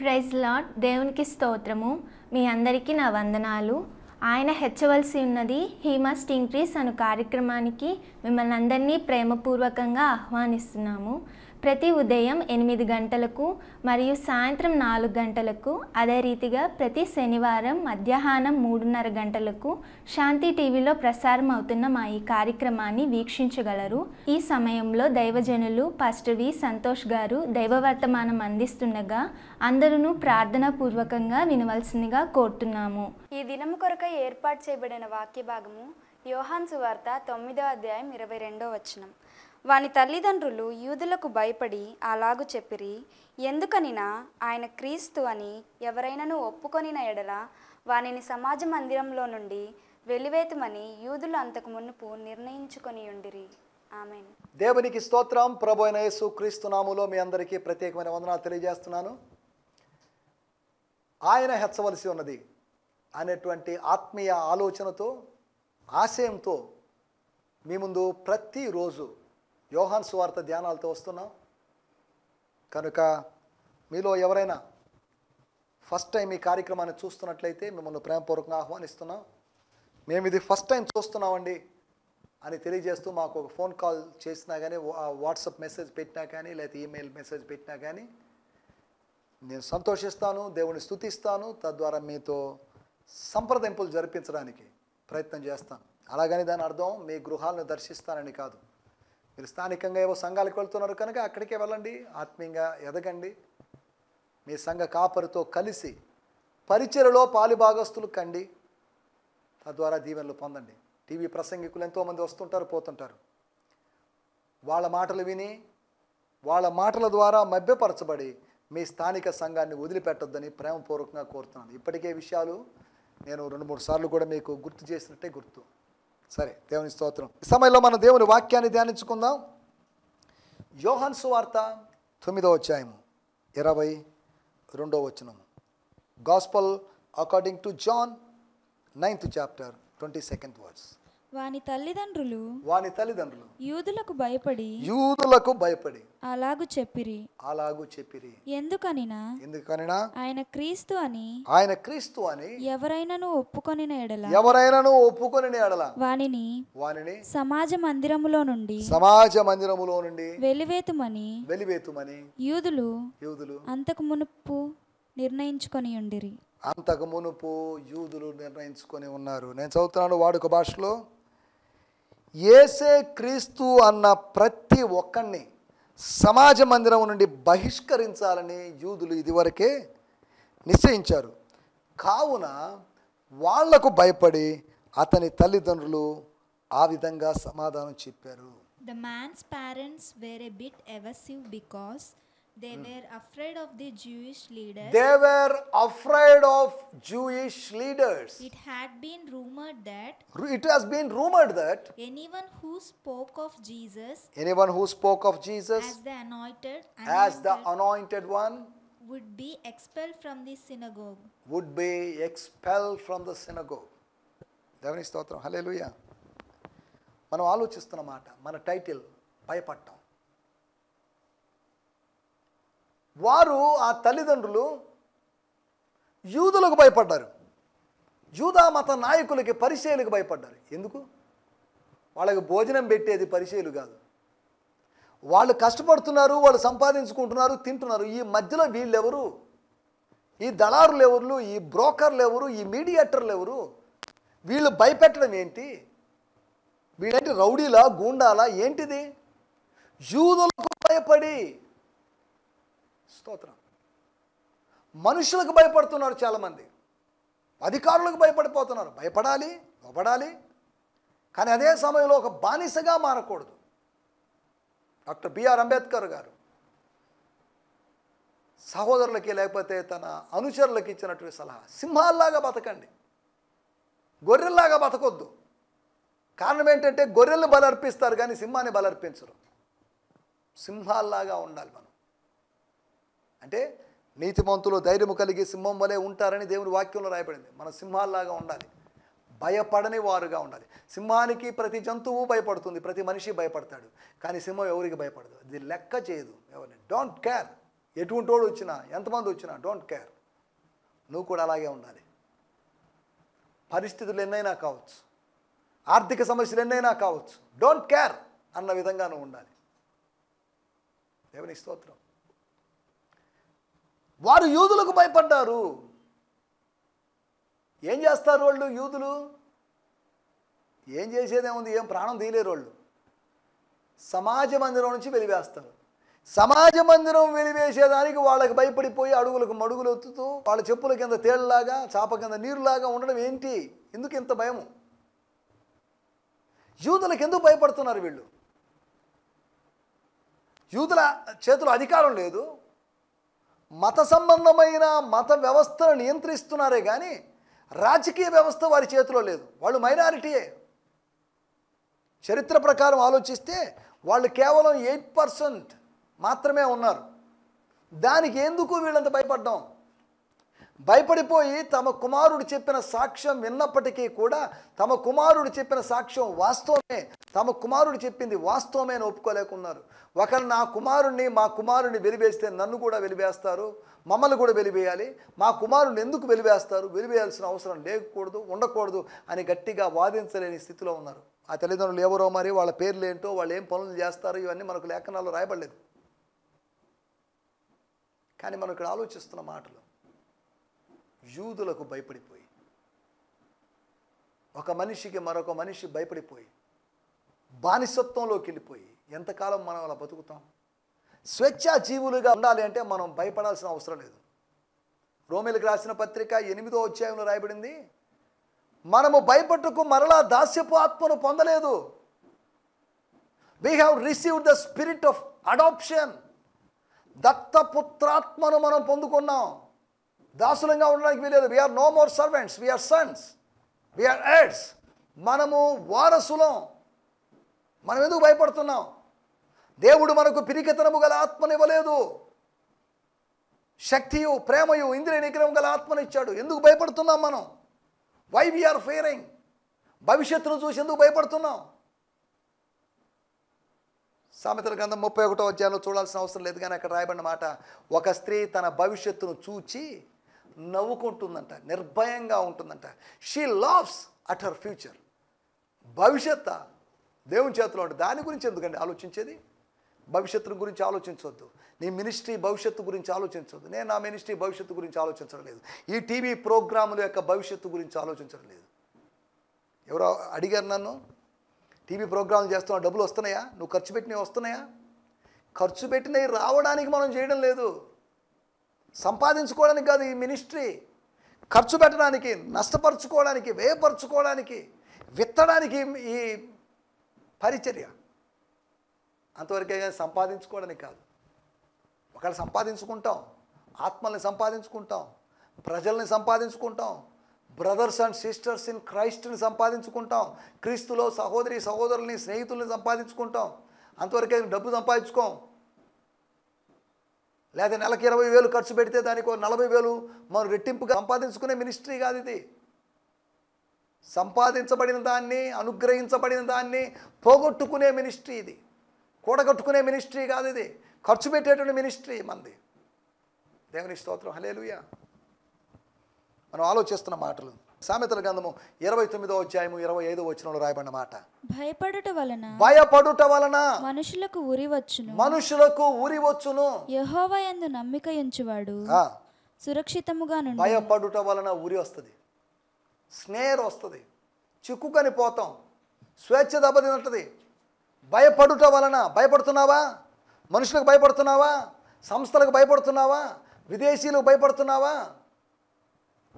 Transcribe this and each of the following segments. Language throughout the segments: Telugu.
ప్రైజ్ లాడ్ దేవునికి స్తోత్రము మీ అందరికీ నా వందనాలు ఆయన హెచ్చవలసి ఉన్నది హీమా మస్ట్ ఇంక్రీస్ అను కార్యక్రమానికి మిమ్మల్ని అందరినీ ప్రేమపూర్వకంగా ఆహ్వానిస్తున్నాము ప్రతి ఉదయం ఎనిమిది గంటలకు మరియు సాయంత్రం నాలుగు గంటలకు అదే రీతిగా ప్రతి శనివారం మధ్యాహ్నం మూడున్నర గంటలకు శాంతి టీవీలో ప్రసారం అవుతున్న మా ఈ కార్యక్రమాన్ని వీక్షించగలరు ఈ సమయంలో దైవజనులు పాస్టర్ వి సంతోష్ గారు దైవవర్తమానం అందిస్తుండగా అందరూ ప్రార్థనా పూర్వకంగా వినవలసిందిగా కోరుతున్నాము ఈ దినము కొరకు ఏర్పాటు చేయబడిన వాక్య భాగము యోహాన్ సువార్త తొమ్మిదో అధ్యాయం ఇరవై రెండో వచనం వాని తల్లిదండ్రులు యూదులకు భయపడి అలాగు చెప్పిరి ఎందుకనినా ఆయన క్రీస్తు అని ఎవరైనాను ఒప్పుకొనిన ఎడల వానిని సమాజ మందిరంలో నుండి వెలివేతమని యూదులు అంతకు మునుపు నిర్ణయించుకొని ఉండిరి ఆమె దేవునికి స్తోత్రం ప్రభు అయిన యేసు మీ అందరికీ ప్రత్యేకమైన వందనాలు తెలియజేస్తున్నాను ఆయన హెచ్చవలసి ఉన్నది అనేటువంటి ఆత్మీయ ఆలోచనతో ఆశయంతో మీ ముందు ప్రతిరోజు యోహాన్ సువార్త ధ్యానాలతో వస్తున్నాం కనుక మీలో ఎవరైనా ఫస్ట్ టైం ఈ కార్యక్రమాన్ని చూస్తున్నట్లయితే మిమ్మల్ని ప్రేమపూర్వకంగా ఆహ్వానిస్తున్నాం మేము ఇది ఫస్ట్ టైం చూస్తున్నామండి అని తెలియజేస్తూ మాకు ఒక ఫోన్ కాల్ చేసినా కానీ వాట్సాప్ మెసేజ్ పెట్టినా కానీ లేకపోతే ఈమెయిల్ మెసేజ్ పెట్టినా కానీ నేను సంతోషిస్తాను దేవుని స్థుతిస్తాను తద్వారా మీతో సంప్రదింపులు జరిపించడానికి ప్రయత్నం చేస్తాను అలాగని దాని అర్థం మీ గృహాలను దర్శిస్తానని కాదు మీరు స్థానికంగా ఏవో సంఘాలకు వెళ్తున్నారు కనుక అక్కడికే వెళ్ళండి ఆత్మీయంగా ఎదగండి మీ సంఘ కాపరితో కలిసి పరిచయలో పాలుభాగస్తులు కండి తద్వారా దీవెనలు పొందండి టీవీ ప్రసంగికులు ఎంతోమంది వస్తుంటారు పోతుంటారు వాళ్ళ మాటలు విని వాళ్ళ మాటల ద్వారా మభ్యపరచబడి మీ స్థానిక సంఘాన్ని వదిలిపెట్టొద్దని ప్రేమపూర్వకంగా కోరుతున్నాను ఇప్పటికే విషయాలు నేను రెండు మూడు సార్లు కూడా మీకు గుర్తు చేసినట్టే గుర్తు సరే దేవుని స్తోత్రం ఈ సమయంలో మన దేవుని వాక్యాన్ని ధ్యానించుకుందాం యోహన్ సువార్త తొమ్మిదో అధ్యాయము ఇరవై రెండో వచనము gospel according to John ninth chapter twenty second words వాని తల్లిదండ్రులు వాని తల్లిదండ్రులు యూదులకు భయపడి యూదులకు భయపడి అలాగు చెప్పిరి అలాగు చెప్పిరి ఎందుకనినా ఎందుకనినా ఆయన క్రీస్తు అని ఆయన క్రీస్తు అని ఎవరైనాను ఒప్పుకొని ఎడల ఎవరైనాను ఒప్పుకొని ఎడల వానిని వానిని సమాజ మందిరములో నుండి సమాజ మందిరములో నుండి వెలివేతుమని వెలివేతుమని యూదులు యూదులు అంతకు మునుపు నిర్ణయించుకొని ఉండిరి అంతకు మునుపు యూదులు నిర్ణయించుకొని ఉన్నారు నేను చదువుతున్నాను వాడుక భాషలో ఏసే క్రీస్తు అన్న ప్రతి ఒక్కరిని సమాజ మందిరం నుండి బహిష్కరించాలని యూదులు ఇదివరకే నిశ్చయించారు కావున వాళ్లకు భయపడి అతని తల్లిదండ్రులు ఆ విధంగా సమాధానం చెప్పారు the man's parents were a bit evasive because They hmm. were afraid of the Jewish leaders. They were afraid of Jewish leaders. It had been rumored that. It has been rumored that. Anyone who spoke of Jesus. Anyone who spoke of Jesus. As the anointed. anointed as the anointed one. Would be expelled from the synagogue. Would be expelled from the synagogue. దేవుని స్తోత్రం హలే మనం ఆలోచిస్తున్న మాట మన టైటిల్ భయపడటం వారు ఆ తల్లిదండ్రులు యూదులకు భయపడ్డారు యూదా మత నాయకులకి పరిచయలకు భయపడ్డారు ఎందుకు వాళ్ళకి భోజనం పెట్టేది పరిచయలు కాదు వాళ్ళు కష్టపడుతున్నారు వాళ్ళు సంపాదించుకుంటున్నారు తింటున్నారు ఈ మధ్యలో వీళ్ళెవరు ఈ దళారులు ఎవరు ఈ బ్రోకర్లు ఎవరు ఈ మీడియేటర్లు ఎవరు వీళ్ళు భయపెట్టడం ఏంటి వీళ్ళంటే రౌడీలా గూండాలా ఏంటిది యూదులకు భయపడి స్తోత్రం మనుషులకు భయపడుతున్నారు చాలామంది అధికారులకు భయపడిపోతున్నారు భయపడాలి లోపడాలి కానీ అదే సమయంలో ఒక బానిసగా మారకూడదు డాక్టర్ బిఆర్ అంబేద్కర్ గారు సహోదరులకి లేకపోతే తన అనుచరులకి ఇచ్చినటువంటి సలహా సింహాల్లాగా బతకండి గొర్రెల్లాగా బతకొద్దు కారణం ఏంటంటే గొర్రెల్ని బలర్పిస్తారు కానీ సింహాన్ని బలర్పించరు సింహాల్లాగా ఉండాలి మనం అంటే నీతిమంతులు ధైర్యము కలిగి సింహం వలె ఉంటారని దేవుని వాక్యంలో రాయబడింది మన సింహాల్లాగా ఉండాలి భయపడని వారుగా ఉండాలి సింహానికి ప్రతి జంతువు భయపడుతుంది ప్రతి మనిషి భయపడతాడు కానీ సింహం ఎవరికి భయపడదు అది లెక్క చేయదు ఎవరిని డోంట్ కేర్ ఎటువంటి వాడు వచ్చినా ఎంతమంది వచ్చినా డోంట్ కేర్ నువ్వు కూడా అలాగే ఉండాలి పరిస్థితులు ఎన్నైనా కావచ్చు ఆర్థిక సమస్యలు ఎన్నైనా కావచ్చు డోంట్ కేర్ అన్న విధంగా నువ్వు ఉండాలి దేవుని స్తోత్రం వారు యూదులకు భయపడ్డారు ఏం చేస్తారు వాళ్ళు యూదులు ఏం చేసేదేముంది ఏం ప్రాణం తీయలేరు వాళ్ళు సమాజ మందిరం నుంచి వెలివేస్తారు సమాజ మందిరం వెలివేసేదానికి వాళ్ళకి భయపడిపోయి అడుగులకు మడుగులు ఎత్తుతూ వాళ్ళ చెప్పుల కింద తేళ్లలాగా చాప కింద నీరులాగా ఉండడం ఏంటి ఎందుకు ఇంత భయము యూదులకు ఎందుకు భయపడుతున్నారు వీళ్ళు యూదుల చేతిలో అధికారం లేదు మత సంబంధమైన మత వ్యవస్థను నియంత్రిస్తున్నారే కానీ రాజకీయ వ్యవస్థ వారి చేతిలో లేదు వాళ్ళు మైనారిటీయే చరిత్ర ప్రకారం ఆలోచిస్తే వాళ్ళు కేవలం ఎయిట్ పర్సెంట్ మాత్రమే ఉన్నారు దానికి ఎందుకు వీళ్ళంత భయపడ్డాం భయపడిపోయి తమ కుమారుడు చెప్పిన సాక్ష్యం విన్నప్పటికీ కూడా తమ కుమారుడు చెప్పిన సాక్ష్యం వాస్తవమే తమ కుమారుడు చెప్పింది వాస్తవమే అని ఒప్పుకోలేకున్నారు ఒకరు నా కుమారుణ్ణి మా కుమారుణ్ణి వెలివేస్తే నన్ను కూడా వెలివేస్తారు మమ్మల్ని కూడా వెలివేయాలి మా కుమారుణ్ణి ఎందుకు వెలివేస్తారు వెలివేయాల్సిన అవసరం లేకూడదు ఉండకూడదు అని గట్టిగా వాదించలేని స్థితిలో ఉన్నారు ఆ తల్లిదండ్రులు ఎవరో మరి వాళ్ళ పేర్లు ఏంటో వాళ్ళు ఏం పనులు చేస్తారో ఇవన్నీ మనకు లేఖనాల్లో రాయబడలేదు కానీ మనం ఇక్కడ ఆలోచిస్తున్న మాటలు యూదులకు భయపడిపోయి ఒక మనిషికి మరొక మనిషి భయపడిపోయి బానిసత్వంలోకి వెళ్ళిపోయి ఎంతకాలం మనం అలా బతుకుతాం జీవులుగా ఉండాలి అంటే మనం భయపడాల్సిన అవసరం లేదు రోమిలకు రాసిన పత్రిక ఎనిమిదో అధ్యాయంలో రాయబడింది మనము భయపట్టుకు మరలా దాస్యపు ఆత్మను పొందలేదు we have received the spirit of adoption దత్తపుత్రాత్మను మనం పొందుకున్నాం దాసులంగా ఉండడానికి వీలేదు we are no more servants we are sons we are heirs మనము వారసులం మనం ఎందుకు భయపడుతున్నాం దేవుడు మనకు పిరికితనము గల ఆత్మనివ్వలేదు శక్తియు ప్రేమయు ఇంద్రియ నిగ్రహం గల ఆత్మనిచ్చాడు ఎందుకు భయపడుతున్నాం మనం వై వీఆర్ ఫేరింగ్ భవిష్యత్తును చూసి ఎందుకు భయపడుతున్నాం సామెతల గ్రంథం ముప్పై ఒకటో అధ్యాయంలో చూడాల్సిన అవసరం లేదు కానీ అక్కడ రాయబడిన మాట ఒక స్త్రీ తన భవిష్యత్తును చూచి నవ్వుకుంటుందంట నిర్భయంగా ఉంటుందంట she loves at her future భవిష్యత్ దేవుని చేతిలో ఉంటుంది దాని గురించి ఎందుకండి ఆలోచించేది భవిష్యత్తు గురించి ఆలోచించవద్దు నీ మినిస్ట్రీ భవిష్యత్తు గురించి ఆలోచించవద్దు నేను నా మినిస్ట్రీ భవిష్యత్తు గురించి ఆలోచించడం లేదు ఈ టీవీ ప్రోగ్రాముల యొక్క భవిష్యత్తు గురించి ఆలోచించడం లేదు ఎవరో అడిగారు నన్ను టీవీ ప్రోగ్రాంలు చేస్తున్నా డబ్బులు వస్తున్నాయా నువ్వు ఖర్చు పెట్టినవి వస్తున్నాయా ఖర్చు పెట్టినవి రావడానికి మనం చేయడం లేదు సంపాదించుకోవడానికి కాదు ఈ మినిస్ట్రీ ఖర్చు పెట్టడానికి నష్టపరుచుకోవడానికి వేయపరుచుకోవడానికి విత్తడానికి ఈ పరిచర్య అంతవరకే కానీ సంపాదించుకోవడానికి కాదు ఒకళ్ళు సంపాదించుకుంటాం ఆత్మల్ని సంపాదించుకుంటాం ప్రజల్ని సంపాదించుకుంటాం బ్రదర్స్ అండ్ సిస్టర్స్ ఇన్ క్రైస్ట్ని సంపాదించుకుంటాం క్రీస్తులో సహోదరి సహోదరుల్ని స్నేహితుల్ని సంపాదించుకుంటాం అంతవరకే డబ్బు సంపాదించుకోం లేదా నెలకి ఇరవై వేలు ఖర్చు పెడితే దానికి నలభై వేలు మనం రెట్టింపుగా సంపాదించుకునే మినిస్ట్రీ కాదు ఇది సంపాదించబడిన దాన్ని అనుగ్రహించబడిన దాన్ని పోగొట్టుకునే మినిస్ట్రీ ఇది కూడగట్టుకునే మినిస్ట్రీ కాదు ఇది ఖర్చు పెట్టేటువంటి మినిస్ట్రీ మంది దేవుని స్తోత్రం హలేలుయా మనం ఆలోచిస్తున్న మాటలు సామెతల గ్రంథము ఇరవై తొమ్మిదో అధ్యాయము ఇరవై ఐదో వచ్చినలో రాయబడిన మాట భయపడుట వలన భయపడుట వలన మనుషులకు ఉరి వచ్చును మనుషులకు ఉరి వచ్చును యహోవా యందు నమ్మిక ఎంచువాడు సురక్షితముగా భయపడుట వలన ఉరి వస్తుంది స్నేహర్ వస్తుంది చిక్కుకొని పోతాం స్వేచ్ఛ దెబ్బతినట్టుంది భయపడుట వలన భయపడుతున్నావా మనుషులకు భయపడుతున్నావా సంస్థలకు భయపడుతున్నావా విదేశీలకు భయపడుతున్నావా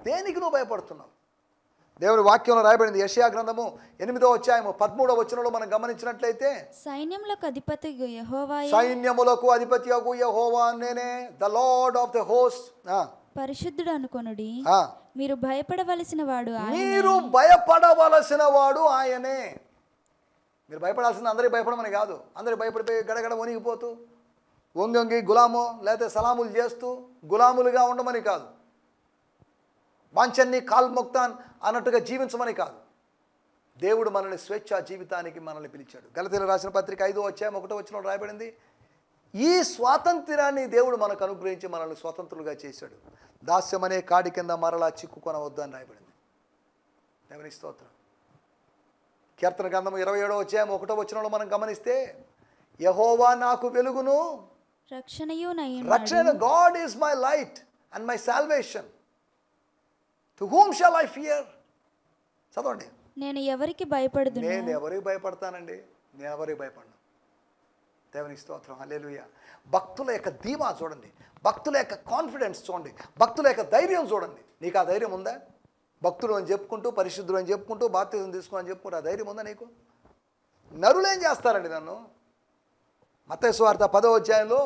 దేనికి నువ్వు భయపడుతున్నావు దేవుని వాక్యంలో రాయబడింది యషయా గ్రంథము ఎనిమిదో అధ్యాయము పదమూడవ వచనంలో మనం గమనించినట్లయితే సైన్యములకు అధిపతి యహోవా సైన్యములకు అధిపతి యహోవా నేనే the lord of the host పరిశుద్ధుడు అనుకొనుడి మీరు భయపడవలసిన వాడు మీరు భయపడవలసిన వాడు ఆయనే మీరు భయపడాల్సింది అందరికి భయపడమని కాదు అందరి భయపడిపోయి గడగడ వణిగిపోతూ వంగి వంగి గులాము లేకపోతే సలాములు చేస్తూ గులాములుగా ఉండమని కాదు వాంఛన్ని కాల్మొక్తాన్ అన్నట్టుగా జీవించమని కాదు దేవుడు మనల్ని స్వేచ్ఛ జీవితానికి మనల్ని పిలిచాడు గలతీలు రాసిన పత్రిక ఐదో వచ్చాయం ఒకటో వచ్చిన రాయబడింది ఈ స్వాతంత్రాన్ని దేవుడు మనకు అనుగ్రహించి మనల్ని స్వతంత్రులుగా చేశాడు దాస్యం అనే కాడి కింద మరలా చిక్కుకొనవద్దు అని రాయబడింది దేవుని స్తోత్రం కీర్తన గ్రంథం ఇరవై ఏడో వచ్చాము ఒకటో వచ్చినలో మనం గమనిస్తే యహోవా నాకు వెలుగును రక్షణ God is my light and my salvation to whom shall I fear చదవండి నేను ఎవరికి భయపడదు నేను ఎవరికి భయపడతానండి నేను ఎవరికి భయపడను దేవుని స్తోత్రం హలేలుయ భక్తుల యొక్క ధీమా చూడండి భక్తుల యొక్క కాన్ఫిడెన్స్ చూడండి భక్తుల యొక్క ధైర్యం చూడండి నీకు ఆ ధైర్యం ఉందా భక్తులు అని చెప్పుకుంటూ పరిశుద్ధులు అని చెప్పుకుంటూ బాధ్యతను తీసుకుని చెప్పుకుంటూ ఆ ధైర్యం ఉందా నీకు నరులేం చేస్తారండి నన్ను మతేశ్వార్త పదో అధ్యాయంలో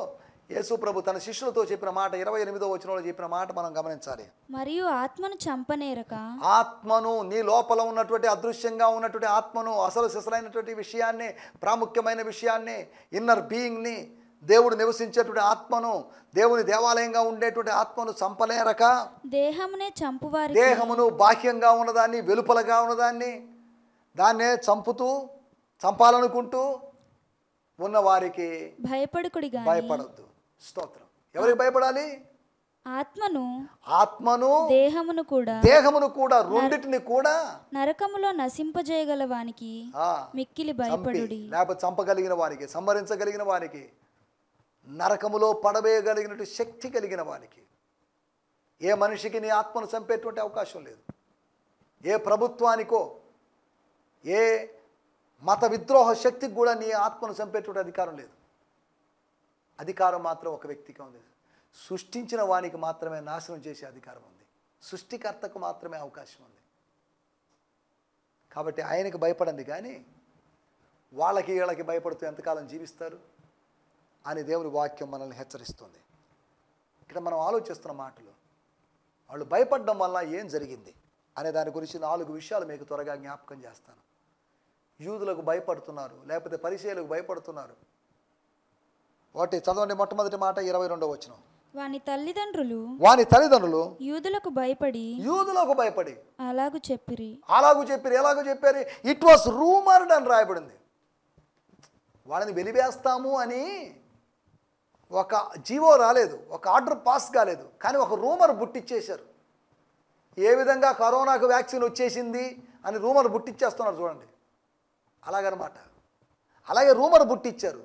యేసుప్రభు తన శిష్యులతో చెప్పిన మాట ఇరవై ఎనిమిదో వచ్చిన చెప్పిన మాట మనం గమనించాలి మరియు ఆత్మను చంపనేరక ఆత్మను నీ లోపల ఉన్నటువంటి అదృశ్యంగా ఉన్నటువంటి ఆత్మను అసలు సిసలైనటువంటి విషయాన్ని ప్రాముఖ్యమైన విషయాన్ని ఇన్నర్ బీయింగ్ని దేవుడు నివసించేటువంటి ఆత్మను దేవుని దేవాలయంగా ఉండేటువంటి ఆత్మను చంపలేరక దేహమునే చంపువారు దేహమును బాహ్యంగా ఉన్నదాన్ని వెలుపలగా ఉన్నదాన్ని దాన్నే చంపుతూ చంపాలనుకుంటూ ఉన్నవారికి భయపడకుడి భయపడద్దు స్తోత్రం ఎవరికి భయపడాలి ఆత్మను ఆత్మను దేహమును కూడా దేహమును కూడా రెండిటిని కూడా నరకములో నశింపజేయగల వానికి మిక్కిలి భయపడు లేకపోతే చంపగలిగిన వానికి సంహరించగలిగిన వానికి నరకములో పడవేయగలిగినటువంటి శక్తి కలిగిన వానికి ఏ మనిషికి నీ ఆత్మను చంపేటువంటి అవకాశం లేదు ఏ ప్రభుత్వానికో ఏ మత విద్రోహ శక్తికి కూడా నీ ఆత్మను చంపేటువంటి అధికారం లేదు అధికారం మాత్రం ఒక వ్యక్తికి ఉంది సృష్టించిన వానికి మాత్రమే నాశనం చేసే అధికారం ఉంది సృష్టికర్తకు మాత్రమే అవకాశం ఉంది కాబట్టి ఆయనకు భయపడండి కానీ వాళ్ళకి వీళ్ళకి భయపడుతూ ఎంతకాలం జీవిస్తారు అని దేవుని వాక్యం మనల్ని హెచ్చరిస్తుంది ఇక్కడ మనం ఆలోచిస్తున్న మాటలు వాళ్ళు భయపడడం వల్ల ఏం జరిగింది అనే దాని గురించి నాలుగు విషయాలు మీకు త్వరగా జ్ఞాపకం చేస్తాను యూదులకు భయపడుతున్నారు లేకపోతే పరిశీలకు భయపడుతున్నారు ఒకటి చదవండి మొట్టమొదటి మాట ఇరవై రెండో వచ్చిన వాని తల్లిదండ్రులు వాని తల్లిదండ్రులు యూదులకు భయపడి యూదులకు భయపడి అలాగూ చెప్పిరి అలాగూ చెప్పిరి ఎలాగూ చెప్పారు ఇట్ వాస్ రూమర్డ్ అని రాయబడింది వాళ్ళని వెలివేస్తాము అని ఒక జీవో రాలేదు ఒక ఆర్డర్ పాస్ కాలేదు కానీ ఒక రూమర్ బుట్టిచ్చేశారు ఏ విధంగా కరోనాకు వ్యాక్సిన్ వచ్చేసింది అని రూమర్ బుట్టిచ్చేస్తున్నారు చూడండి అలాగనమాట అలాగే రూమర్ బుట్టిచ్చారు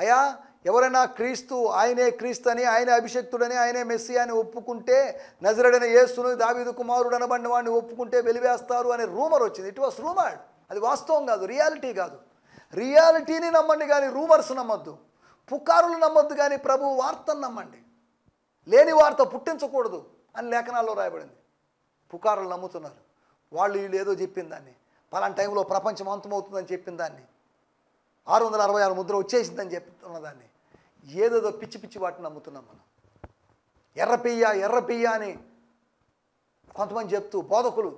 అయ్యా ఎవరైనా క్రీస్తు ఆయనే క్రీస్తు అని ఆయనే అభిషక్తుడని ఆయనే మెస్సి అని ఒప్పుకుంటే నజరడైన యేసును దావీదు కుమారుడు అనబడిన వాడిని ఒప్పుకుంటే వెలివేస్తారు అనే రూమర్ వచ్చింది ఇట్ వాస్ రూమర్ అది వాస్తవం కాదు రియాలిటీ కాదు రియాలిటీని నమ్మండి కానీ రూమర్స్ నమ్మద్దు పుకారులు నమ్మద్దు కానీ ప్రభు వార్తను నమ్మండి లేని వార్త పుట్టించకూడదు అని లేఖనాల్లో రాయబడింది పుకారులు నమ్ముతున్నారు వాళ్ళు వీళ్ళు ఏదో చెప్పిన దాన్ని పలాంటి టైంలో ప్రపంచం అంతమవుతుందని చెప్పిన దాన్ని ఆరు వందల అరవై ఆరు ముద్ర వచ్చేసిందని చెప్తున్న దాన్ని ఏదేదో పిచ్చి పిచ్చి వాటిని నమ్ముతున్నాం మనం ఎర్ర పెయ్య ఎర్ర అని కొంతమంది చెప్తూ బోధకులు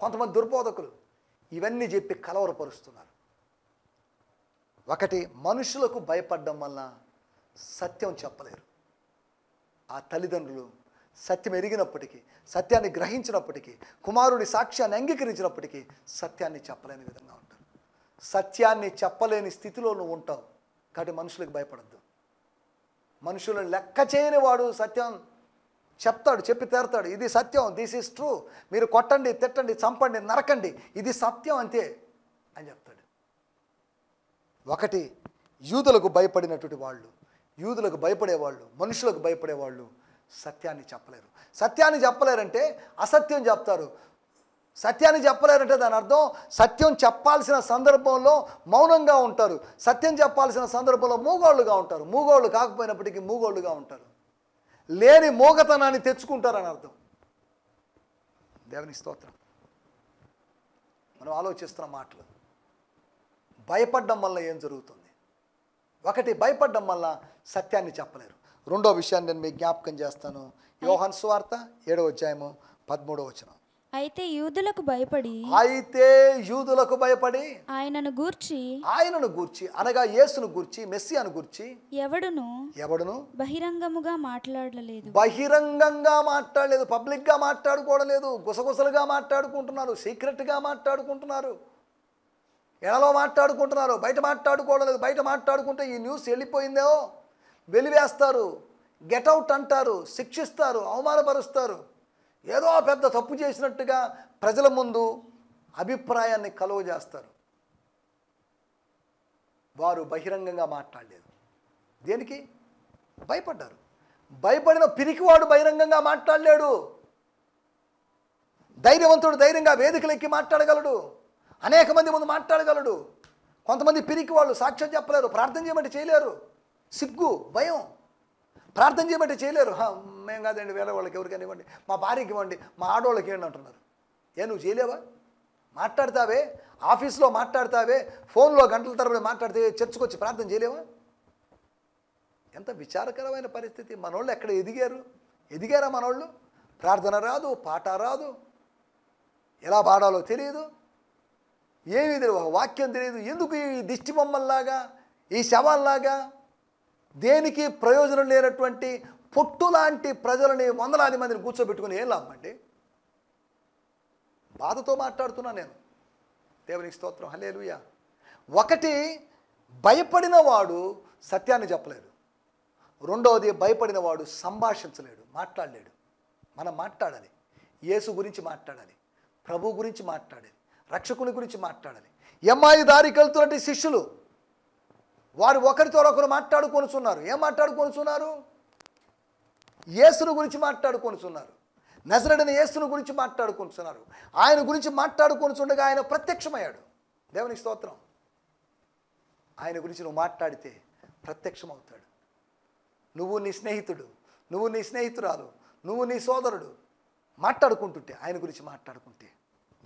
కొంతమంది దుర్బోధకులు ఇవన్నీ చెప్పి కలవరపరుస్తున్నారు ఒకటి మనుషులకు భయపడడం వలన సత్యం చెప్పలేరు ఆ తల్లిదండ్రులు సత్యం ఎరిగినప్పటికీ సత్యాన్ని గ్రహించినప్పటికీ కుమారుడి సాక్ష్యాన్ని అంగీకరించినప్పటికీ సత్యాన్ని చెప్పలేని విధంగా ఉంటారు సత్యాన్ని చెప్పలేని స్థితిలో నువ్వు ఉంటావు కాబట్టి మనుషులకు భయపడద్దు మనుషులను లెక్క చేయని వాడు సత్యం చెప్తాడు చెప్పి తీరుతాడు ఇది సత్యం దిస్ ఈజ్ ట్రూ మీరు కొట్టండి తిట్టండి చంపండి నరకండి ఇది సత్యం అంతే అని చెప్తాడు ఒకటి యూదులకు భయపడినటువంటి వాళ్ళు యూదులకు భయపడేవాళ్ళు మనుషులకు భయపడేవాళ్ళు సత్యాన్ని చెప్పలేరు సత్యాన్ని చెప్పలేరంటే అసత్యం చెప్తారు సత్యాన్ని చెప్పలేరంటే దాని అర్థం సత్యం చెప్పాల్సిన సందర్భంలో మౌనంగా ఉంటారు సత్యం చెప్పాల్సిన సందర్భంలో మూగోళ్ళుగా ఉంటారు మూగోళ్ళు కాకపోయినప్పటికీ మూగోళ్ళుగా ఉంటారు లేని మూగతనాన్ని తెచ్చుకుంటారని అర్థం దేవుని స్తోత్రం మనం ఆలోచిస్తున్న మాటలు భయపడడం వల్ల ఏం జరుగుతుంది ఒకటి భయపడడం వల్ల సత్యాన్ని చెప్పలేరు రెండో విషయాన్ని నేను మీకు జ్ఞాపకం చేస్తాను యోహన్ స్వార్త ఏడవ అధ్యాయము పదమూడవ వచనం అయితే యూదులకు భయపడి అయితే యూదులకు భయపడి ఆయనను గూర్చి ఆయనను గూర్చి అనగా యేసును గూర్చి మెస్సియాను గూర్చి ఎవడును ఎవడును బహిరంగముగా మాట్లాడలేదు బహిరంగంగా మాట్లాడలేదు పబ్లిక్ గా మాట్లాడుకోవడలేదు గుసగుసలుగా మాట్లాడుకుంటున్నారు సీక్రెట్ గా మాట్లాడుకుంటున్నారు ఎడలో మాట్లాడుకుంటున్నారు బయట మాట్లాడుకోవడలేదు బయట మాట్లాడుకుంటే ఈ న్యూస్ వెళ్ళిపోయిందేమో వెలివేస్తారు గెటౌట్ అంటారు శిక్షిస్తారు అవమానపరుస్తారు ఏదో పెద్ద తప్పు చేసినట్టుగా ప్రజల ముందు అభిప్రాయాన్ని కలువజేస్తారు వారు బహిరంగంగా మాట్లాడలేదు దేనికి భయపడ్డారు భయపడిన పిరికివాడు బహిరంగంగా మాట్లాడలేడు ధైర్యవంతుడు ధైర్యంగా వేదికలు ఎక్కి మాట్లాడగలడు అనేక మంది ముందు మాట్లాడగలడు కొంతమంది పిరికి వాళ్ళు సాక్ష్యం చెప్పలేరు ప్రార్థన చేయమంటే చేయలేరు సిగ్గు భయం ప్రార్థన చేయమంటే చేయలేరు మేము కాదండి వేరే వాళ్ళకి ఎవరికైనా ఇవ్వండి మా భార్యకి ఇవ్వండి మా ఆడవాళ్ళకి ఇవ్వండి అంటున్నారు ఏ నువ్వు చేయలేవా మాట్లాడతావే ఆఫీస్లో మాట్లాడతావే ఫోన్లో గంటల తరబడి మాట్లాడితే చర్చకు వచ్చి ప్రార్థన చేయలేవా ఎంత విచారకరమైన పరిస్థితి మనోళ్ళు ఎక్కడ ఎదిగారు ఎదిగారా మనోళ్ళు ప్రార్థన రాదు పాట రాదు ఎలా పాడాలో తెలియదు ఏమీ తెలియదు వాక్యం తెలియదు ఎందుకు ఈ దిష్టి బొమ్మల్లాగా ఈ శవాల్లాగా దేనికి ప్రయోజనం లేనటువంటి పొట్టు లాంటి ప్రజలని వందలాది మందిని కూర్చోబెట్టుకుని ఏం లాభం అండి బాధతో మాట్లాడుతున్నా నేను దేవునికి స్తోత్రం హలేలుయ ఒకటి భయపడిన వాడు సత్యాన్ని చెప్పలేడు రెండవది భయపడిన వాడు సంభాషించలేడు మాట్లాడలేడు మనం మాట్లాడాలి యేసు గురించి మాట్లాడాలి ప్రభు గురించి మాట్లాడాలి రక్షకుని గురించి మాట్లాడాలి ఎమ్మాయి దారికి వెళ్తున్నట్టు శిష్యులు వారు ఒకరితో ఒకరు మాట్లాడుకొనుచున్నారు ఏం మాట్లాడుకొనుచున్నారు యేసును గురించి మాట్లాడుకొనిచున్నారు నజరడిన యేసును గురించి మాట్లాడుకొనిచున్నారు ఆయన గురించి మాట్లాడుకొనిచుండగా ఆయన ప్రత్యక్షమయ్యాడు దేవునికి స్తోత్రం ఆయన గురించి నువ్వు మాట్లాడితే ప్రత్యక్షమవుతాడు నువ్వు నీ స్నేహితుడు నువ్వు నీ స్నేహితురాలు నువ్వు నీ సోదరుడు మాట్లాడుకుంటుంటే ఆయన గురించి మాట్లాడుకుంటే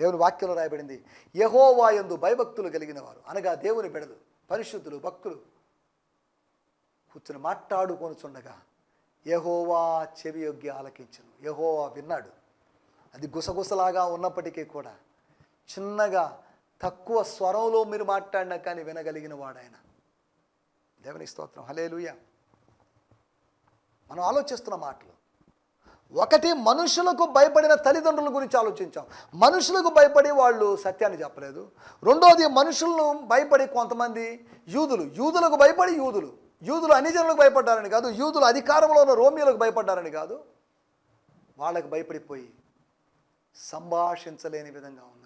దేవుని వాక్యంలో రాయబడింది యహోవాయందు భయభక్తులు కలిగిన వారు అనగా దేవుని బెడలు పరిశుద్ధులు భక్తులు కూర్చొని మాట్లాడుకొని చుండగా యహోవా చెవి యోగ్య ఆలకించను యహోవా విన్నాడు అది గుసగుసలాగా ఉన్నప్పటికీ కూడా చిన్నగా తక్కువ స్వరంలో మీరు మాట్లాడినా కానీ వినగలిగిన వాడాయన దేవని స్తోత్రం హలేలుయ మనం ఆలోచిస్తున్న మాటలు ఒకటి మనుషులకు భయపడిన తల్లిదండ్రుల గురించి ఆలోచించాం మనుషులకు భయపడి వాళ్ళు సత్యాన్ని చెప్పలేదు రెండోది మనుషులను భయపడి కొంతమంది యూదులు యూదులకు భయపడి యూదులు యూదులు అనిజనులకు భయపడ్డారని కాదు యూదులు అధికారంలో ఉన్న రోమియోలకు భయపడ్డారని కాదు వాళ్ళకు భయపడిపోయి సంభాషించలేని విధంగా ఉన్నారు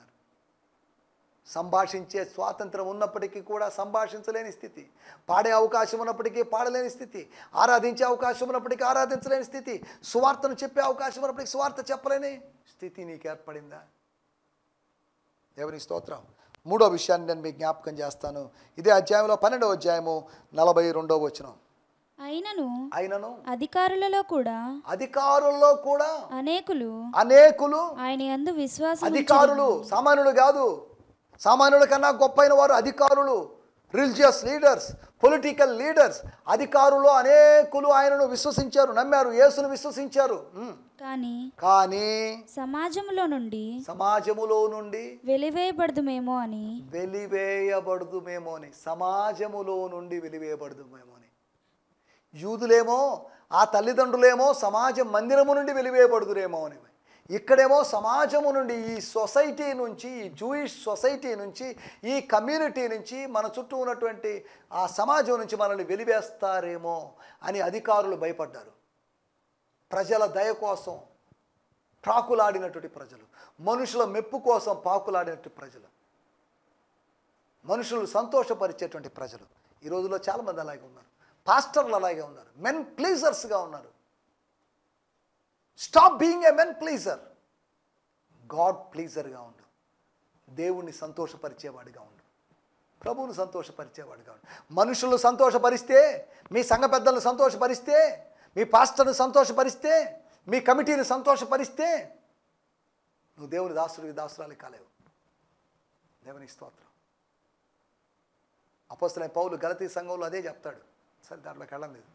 సంభాషించే స్వాతంత్రం ఉన్నప్పటికీ కూడా సంభాషించలేని స్థితి పాడే అవకాశం ఉన్నప్పటికీ పాడలేని స్థితి ఆరాధించే అవకాశం ఉన్నప్పటికీ ఆరాధించలేని స్థితి సువార్తను చెప్పే అవకాశం ఉన్నప్పటికీ సువార్త చెప్పలేని స్థితి నీకు ఏర్పడిందా దేవుని స్తోత్రం మూడో విషయాన్ని నేను మీకు జ్ఞాపకం చేస్తాను ఇదే అధ్యాయంలో పన్నెండవ అధ్యాయము నలభై రెండవ వచనం అయినను అయినను అధికారులలో కూడా అధికారుల్లో కూడా అనేకులు అనేకులు ఆయన అందు విశ్వాసం అధికారులు సామాన్యులు కాదు సామాన్యుల కన్నా గొప్పైన వారు అధికారులు రిలీజియస్ లీడర్స్ పొలిటికల్ లీడర్స్ అధికారులు అనేకులు ఆయనను విశ్వసించారు నమ్మారు యేసును విశ్వసించారు కానీ కానీ సమాజంలో నుండి సమాజములో నుండి వెలివేయబడదుమేమో అని వెలివేయబడదుమేమో అని సమాజములో నుండి వెలివేయబడదుమేమో అని యూదులేమో ఆ తల్లిదండ్రులేమో సమాజం మందిరము నుండి వెలివేయబడుదురేమో అని ఇక్కడేమో సమాజము నుండి ఈ సొసైటీ నుంచి ఈ జూయిష్ సొసైటీ నుంచి ఈ కమ్యూనిటీ నుంచి మన చుట్టూ ఉన్నటువంటి ఆ సమాజం నుంచి మనల్ని వెలివేస్తారేమో అని అధికారులు భయపడ్డారు ప్రజల దయ కోసం ప్రాకులాడినటువంటి ప్రజలు మనుషుల మెప్పు కోసం పాకులాడినటువంటి ప్రజలు మనుషులు సంతోషపరిచేటువంటి ప్రజలు ఈ రోజులో చాలామంది అలాగే ఉన్నారు పాస్టర్లు అలాగే ఉన్నారు మెన్ ప్లీజర్స్గా ఉన్నారు stop being a men pleaser God ప్లీజర్గా ఉండు దేవుణ్ణి సంతోషపరిచేవాడిగా ఉండు ప్రభువును సంతోషపరిచేవాడిగా ఉండు మనుషులు సంతోషపరిస్తే మీ సంఘ పెద్దలను సంతోషపరిస్తే మీ పాస్టర్ను సంతోషపరిస్తే మీ కమిటీని సంతోషపరిస్తే నువ్వు దేవుని దాసుడివి దాసురాలి కాలేవు దేవుని స్తోత్రం అపోసలే పౌలు గలతీ సంఘంలో అదే చెప్తాడు సరే దాంట్లోకి లేదు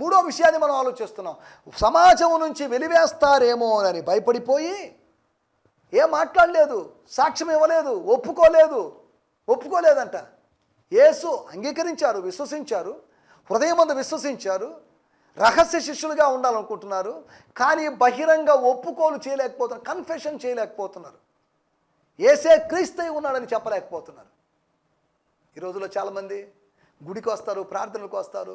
మూడో విషయాన్ని మనం ఆలోచిస్తున్నాం సమాజం నుంచి వెలివేస్తారేమో అని భయపడిపోయి ఏం మాట్లాడలేదు సాక్ష్యం ఇవ్వలేదు ఒప్పుకోలేదు ఒప్పుకోలేదంట యేసు అంగీకరించారు విశ్వసించారు హృదయం విశ్వసించారు రహస్య శిష్యులుగా ఉండాలనుకుంటున్నారు కానీ బహిరంగ ఒప్పుకోలు చేయలేకపోతున్నారు కన్ఫెషన్ చేయలేకపోతున్నారు ఏసే క్రీస్తై ఉన్నాడని చెప్పలేకపోతున్నారు ఈ రోజుల్లో చాలామంది గుడికి వస్తారు ప్రార్థనలకు వస్తారు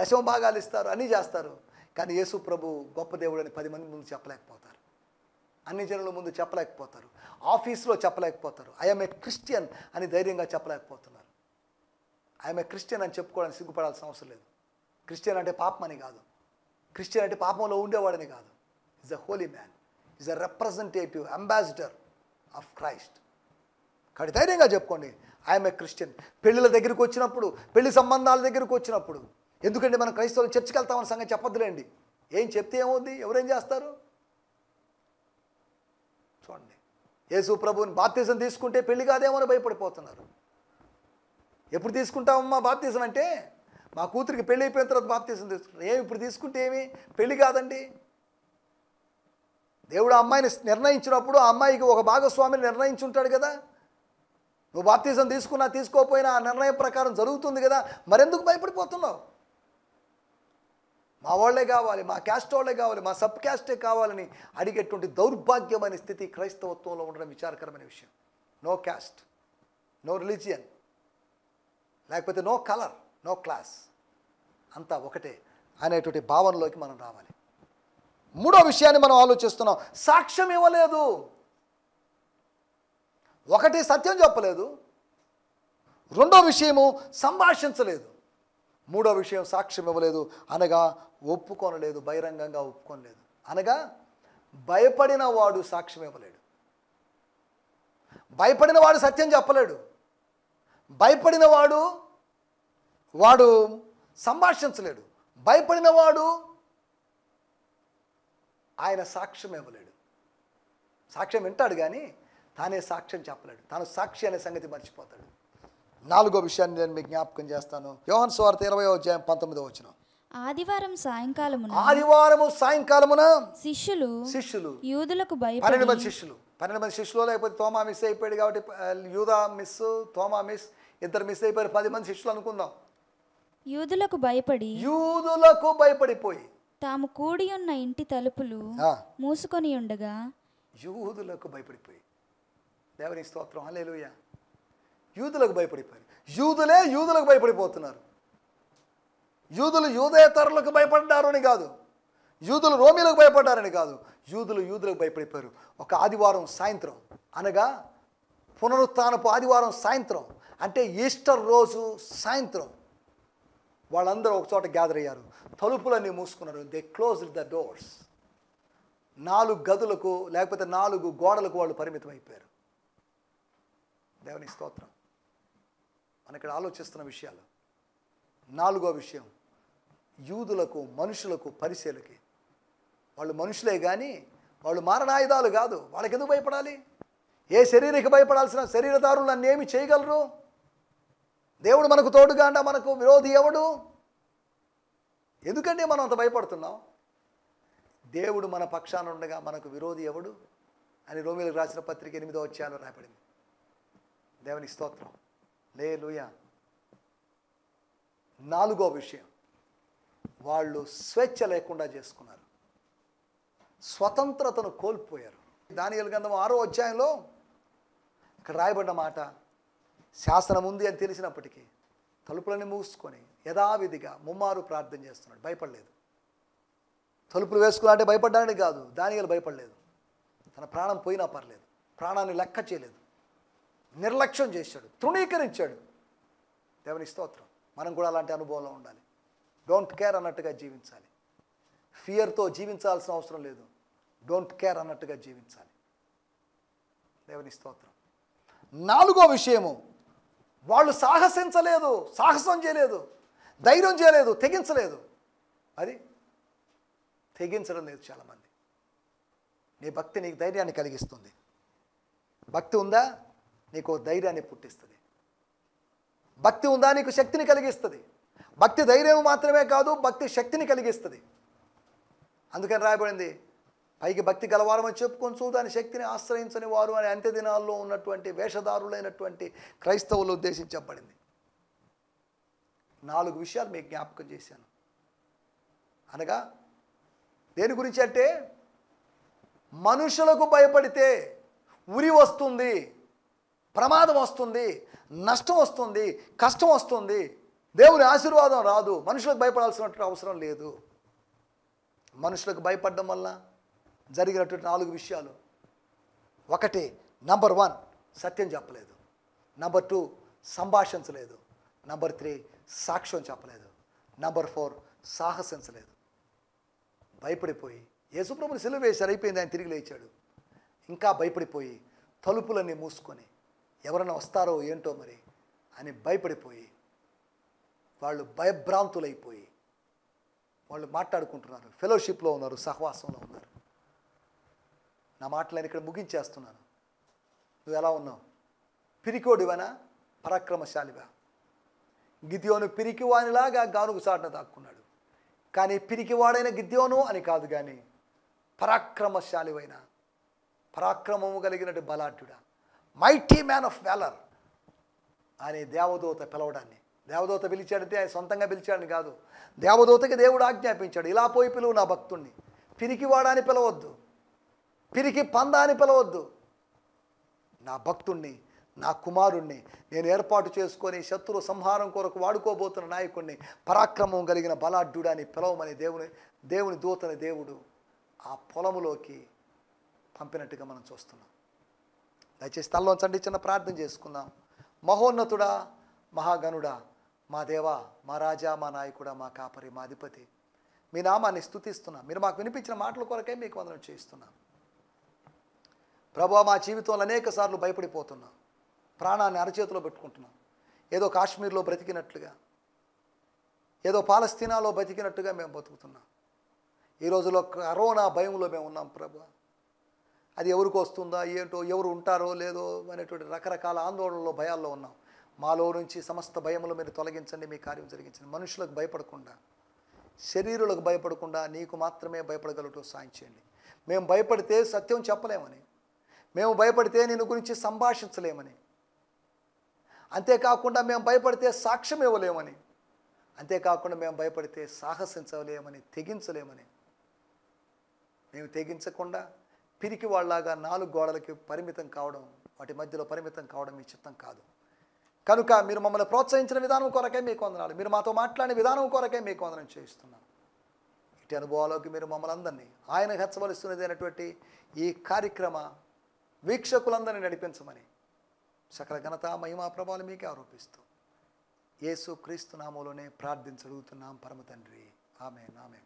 దశమ భాగాలు ఇస్తారు అన్నీ చేస్తారు కానీ యేసు ప్రభు గొప్ప దేవుడు అని పది మంది ముందు చెప్పలేకపోతారు అన్ని జనుల ముందు చెప్పలేకపోతారు ఆఫీస్లో చెప్పలేకపోతారు ఐఎమ్ ఏ క్రిస్టియన్ అని ధైర్యంగా చెప్పలేకపోతున్నారు ఐఎమ్ ఏ క్రిస్టియన్ అని చెప్పుకోవడానికి సిగ్గుపడాల్సిన అవసరం లేదు క్రిస్టియన్ అంటే పాపం అని కాదు క్రిస్టియన్ అంటే పాపంలో ఉండేవాడని కాదు is a holy man is a representative ambassador of Christ కాబట్టి ధైర్యంగా చెప్పుకోండి ఐఎమ్ ఏ క్రిస్టియన్ పెళ్ళిళ్ళ దగ్గరికి వచ్చినప్పుడు పెళ్లి సంబంధాల దగ్గరికి వచ్చినప్పుడు ఎందుకంటే మనం క్రైస్తవులు చర్చికి వెళ్తామని సంగతి చెప్పద్దులేండి ఏం చెప్తే ఏమవుద్ది ఎవరేం చేస్తారు చూడండి యేసు ప్రభుని బాప్తీసం తీసుకుంటే పెళ్లి కాదేమో భయపడిపోతున్నారు ఎప్పుడు తీసుకుంటామమ్మా బాప్తీసం అంటే మా కూతురికి పెళ్ళి అయిపోయిన తర్వాత బాప్తీసం తీసుకుంటారు ఏమి ఇప్పుడు తీసుకుంటే ఏమి పెళ్లి కాదండి దేవుడు అమ్మాయిని నిర్ణయించినప్పుడు ఆ అమ్మాయికి ఒక భాగస్వామిని నిర్ణయించుంటాడు కదా నువ్వు బాప్తీసం తీసుకున్నా తీసుకోకపోయినా ఆ నిర్ణయం ప్రకారం జరుగుతుంది కదా మరెందుకు భయపడిపోతున్నావు మా వాళ్ళే కావాలి మా క్యాస్ట్ వాళ్ళే కావాలి మా సబ్ క్యాస్టే కావాలని అడిగేటువంటి దౌర్భాగ్యమైన స్థితి క్రైస్తవత్వంలో ఉండడం విచారకరమైన విషయం నో క్యాస్ట్ నో రిలీజియన్ లేకపోతే నో కలర్ నో క్లాస్ అంతా ఒకటే అనేటువంటి భావనలోకి మనం రావాలి మూడో విషయాన్ని మనం ఆలోచిస్తున్నాం సాక్ష్యం ఇవ్వలేదు ఒకటి సత్యం చెప్పలేదు రెండో విషయము సంభాషించలేదు మూడో విషయం సాక్ష్యం ఇవ్వలేదు అనగా ఒప్పుకొనలేదు బహిరంగంగా ఒప్పుకొనలేదు అనగా భయపడిన వాడు సాక్ష్యం ఇవ్వలేడు భయపడిన వాడు సత్యం చెప్పలేడు భయపడిన వాడు వాడు సంభాషించలేడు భయపడిన వాడు ఆయన సాక్ష్యం ఇవ్వలేడు సాక్ష్యం వింటాడు కానీ తానే సాక్ష్యం చెప్పలేడు తాను సాక్షి అనే సంగతి మర్చిపోతాడు నాలుగో విషయాన్ని నేను మీకు జ్ఞాపకం చేస్తాను యోహన్ స్వార్థ ఇరవై అధ్యాయం పంతొమ్మిదో వచ్చినాం ఆదివారం సాయంకాలమున ఆదివారము సాయంకాలమున శిష్యులు శిష్యులు యూదులకు భయపడి పన్నెండు మంది శిష్యులు పన్నెండు మంది శిష్యులు లేకపోతే తోమా మిస్ అయిపోయాడు కాబట్టి యూదా మిస్ తోమా మిస్ ఇద్దరు మిస్ అయిపోయారు పది మంది శిష్యులు అనుకుందాం యూదులకు భయపడి యూదులకు భయపడిపోయి తాము కూడి ఉన్న ఇంటి తలుపులు మూసుకొని ఉండగా యూదులకు భయపడిపోయి దేవుని స్తోత్రం అలేలుయ యూదులకు భయపడిపోయారు యూదులే యూదులకు భయపడిపోతున్నారు యూదులు యూదేతరులకు భయపడ్డారు అని కాదు యూదులు రోమిలకు భయపడ్డారని కాదు యూదులు యూదులకు భయపడిపోయారు ఒక ఆదివారం సాయంత్రం అనగా పునరుత్నపు ఆదివారం సాయంత్రం అంటే ఈస్టర్ రోజు సాయంత్రం వాళ్ళందరూ ఒక చోట గ్యాదర్ అయ్యారు తలుపులన్నీ మూసుకున్నారు దే క్లోజ్ ద డోర్స్ నాలుగు గదులకు లేకపోతే నాలుగు గోడలకు వాళ్ళు పరిమితం అయిపోయారు దేవుని స్తోత్రం మన ఇక్కడ ఆలోచిస్తున్న విషయాలు నాలుగో విషయం యూదులకు మనుషులకు పరిశీలకి వాళ్ళు మనుషులే కానీ వాళ్ళు మారణాయుధాలు కాదు వాళ్ళకి ఎందుకు భయపడాలి ఏ శరీరకి భయపడాల్సిన శరీరదారులు నన్ను ఏమి చేయగలరు దేవుడు మనకు తోడుగా అంట మనకు విరోధి ఎవడు ఎందుకంటే మనం అంత భయపడుతున్నాం దేవుడు మన పక్షాన ఉండగా మనకు విరోధి ఎవడు అని రోమిలకు రాసిన పత్రిక ఎనిమిదో వచ్చాలో రాయపడింది దేవుని స్తోత్రం లే లూయ నాలుగో విషయం వాళ్ళు స్వేచ్ఛ లేకుండా చేసుకున్నారు స్వతంత్రతను కోల్పోయారు దాని గంధం ఆరో అధ్యాయంలో ఇక్కడ రాయబడ్డ మాట శాసనం ఉంది అని తెలిసినప్పటికీ తలుపులని మూసుకొని యథావిధిగా ముమ్మారు ప్రార్థన చేస్తున్నాడు భయపడలేదు తలుపులు వేసుకున్నాడే భయపడ్డానికి కాదు దానియలు భయపడలేదు తన ప్రాణం పోయినా పర్లేదు ప్రాణాన్ని లెక్క చేయలేదు నిర్లక్ష్యం చేశాడు తృణీకరించాడు దేవుని స్తోత్రం మనం కూడా అలాంటి అనుభవంలో ఉండాలి డోంట్ కేర్ అన్నట్టుగా జీవించాలి ఫియర్తో జీవించాల్సిన అవసరం లేదు డోంట్ కేర్ అన్నట్టుగా జీవించాలి దేవుని స్తోత్రం నాలుగో విషయము వాళ్ళు సాహసించలేదు సాహసం చేయలేదు ధైర్యం చేయలేదు తెగించలేదు అది తెగించడం లేదు చాలామంది నీ భక్తి నీకు ధైర్యాన్ని కలిగిస్తుంది భక్తి ఉందా నీకు ధైర్యాన్ని పుట్టిస్తుంది భక్తి ఉందా నీకు శక్తిని కలిగిస్తుంది భక్తి ధైర్యం మాత్రమే కాదు భక్తి శక్తిని కలిగిస్తుంది అందుకని రాయబడింది పైకి భక్తి గలవారమని చెప్పుకొని దాని శక్తిని ఆశ్రయించని వారు అని అంత్య దినాల్లో ఉన్నటువంటి వేషధారులైనటువంటి క్రైస్తవులు ఉద్దేశించబడింది నాలుగు విషయాలు మీకు జ్ఞాపకం చేశాను అనగా దేని గురించి అంటే మనుషులకు భయపడితే ఉరి వస్తుంది ప్రమాదం వస్తుంది నష్టం వస్తుంది కష్టం వస్తుంది దేవుని ఆశీర్వాదం రాదు మనుషులకు భయపడాల్సినటువంటి అవసరం లేదు మనుషులకు భయపడడం వల్ల జరిగినటువంటి నాలుగు విషయాలు ఒకటి నంబర్ వన్ సత్యం చెప్పలేదు నంబర్ టూ సంభాషించలేదు నంబర్ త్రీ సాక్ష్యం చెప్పలేదు నంబర్ ఫోర్ సాహసించలేదు భయపడిపోయి యేసుప్రభుని సెలవు వేసి అయిపోయింది ఆయన తిరిగి లేచాడు ఇంకా భయపడిపోయి తలుపులన్నీ మూసుకొని ఎవరైనా వస్తారో ఏంటో మరి అని భయపడిపోయి వాళ్ళు భయభ్రాంతులైపోయి వాళ్ళు మాట్లాడుకుంటున్నారు ఫెలోషిప్లో ఉన్నారు సహవాసంలో ఉన్నారు నా మాటలు నేను ఇక్కడ ముగించేస్తున్నాను నువ్వు ఎలా ఉన్నావు పిరికోడివనా పరాక్రమశాలివా గిద్యోను పిరికివానిలాగా గానుగు చాటున దాక్కున్నాడు కానీ పిరికివాడైన గిద్యోను అని కాదు కానీ పరాక్రమశాలివైన పరాక్రమము కలిగినట్టు బలాఢ్యుడా మైటీ మ్యాన్ ఆఫ్ వ్యాలర్ అనే దేవదూత పిలవడాన్ని దేవదూత పిలిచాడంటే ఆయన సొంతంగా పిలిచాడని కాదు దేవదూతకి దేవుడు ఆజ్ఞాపించాడు ఇలా పోయి పిలువు నా భక్తుణ్ణి పిరికి వాడాని పిలవద్దు పిరికి పందాని అని పిలవద్దు నా భక్తుణ్ణి నా కుమారుణ్ణి నేను ఏర్పాటు చేసుకొని శత్రు సంహారం కొరకు వాడుకోబోతున్న నాయకుణ్ణి పరాక్రమం కలిగిన బలాఢ్యుడాన్ని పిలవమని దేవుని దేవుని దూతని దేవుడు ఆ పొలములోకి పంపినట్టుగా మనం చూస్తున్నాం దయచేసి తల్లోంచండి చిన్న ప్రార్థన చేసుకుందాం మహోన్నతుడా మహాగనుడా మా దేవా మా రాజా మా నాయకుడా మా కాపరి మా అధిపతి మీ నామాన్ని స్థుతిస్తున్నా మీరు మాకు వినిపించిన మాటల కొరకే మీకు వందనం చేయిస్తున్నాం ప్రభు మా జీవితంలో అనేక సార్లు భయపడిపోతున్నాం ప్రాణాన్ని అరచేతిలో పెట్టుకుంటున్నాం ఏదో కాశ్మీర్లో బ్రతికినట్లుగా ఏదో పాలస్తీనాలో బ్రతికినట్టుగా మేము బతుకుతున్నాం ఈ రోజులో కరోనా భయంలో మేము ఉన్నాం ప్రభు అది ఎవరికి వస్తుందా ఏంటో ఎవరు ఉంటారో లేదో అనేటువంటి రకరకాల ఆందోళనలో భయాల్లో ఉన్నాం మాలో నుంచి సమస్త భయములు మీరు తొలగించండి మీ కార్యం జరిగించండి మనుషులకు భయపడకుండా శరీరులకు భయపడకుండా నీకు మాత్రమే భయపడగలటం సాయం చేయండి మేము భయపడితే సత్యం చెప్పలేమని మేము భయపడితే నేను గురించి సంభాషించలేమని అంతేకాకుండా మేము భయపడితే సాక్ష్యం ఇవ్వలేమని అంతేకాకుండా మేము భయపడితే సాహసించలేమని తెగించలేమని మేము తెగించకుండా పిరికి వాళ్ళలాగా నాలుగు గోడలకి పరిమితం కావడం వాటి మధ్యలో పరిమితం కావడం మీ చిత్తం కాదు కనుక మీరు మమ్మల్ని ప్రోత్సహించిన విధానం కొరకే మీకు వందనాలు మీరు మాతో మాట్లాడిన విధానం కొరకే మీకు వందనం చేయిస్తున్నాను ఇటు అనుభవాల్లోకి మీరు మమ్మల్ని అందరినీ ఆయన అయినటువంటి ఈ కార్యక్రమ వీక్షకులందరినీ నడిపించమని సకల ఘనత మహిమా ప్రభావాలు మీకే ఆరోపిస్తూ యేసు క్రీస్తు నామంలోనే ప్రార్థించడుగుతున్నాం పరమ తండ్రి ఆమె ఆమె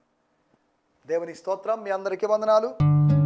దేవుని స్తోత్రం మీ అందరికీ వందనాలు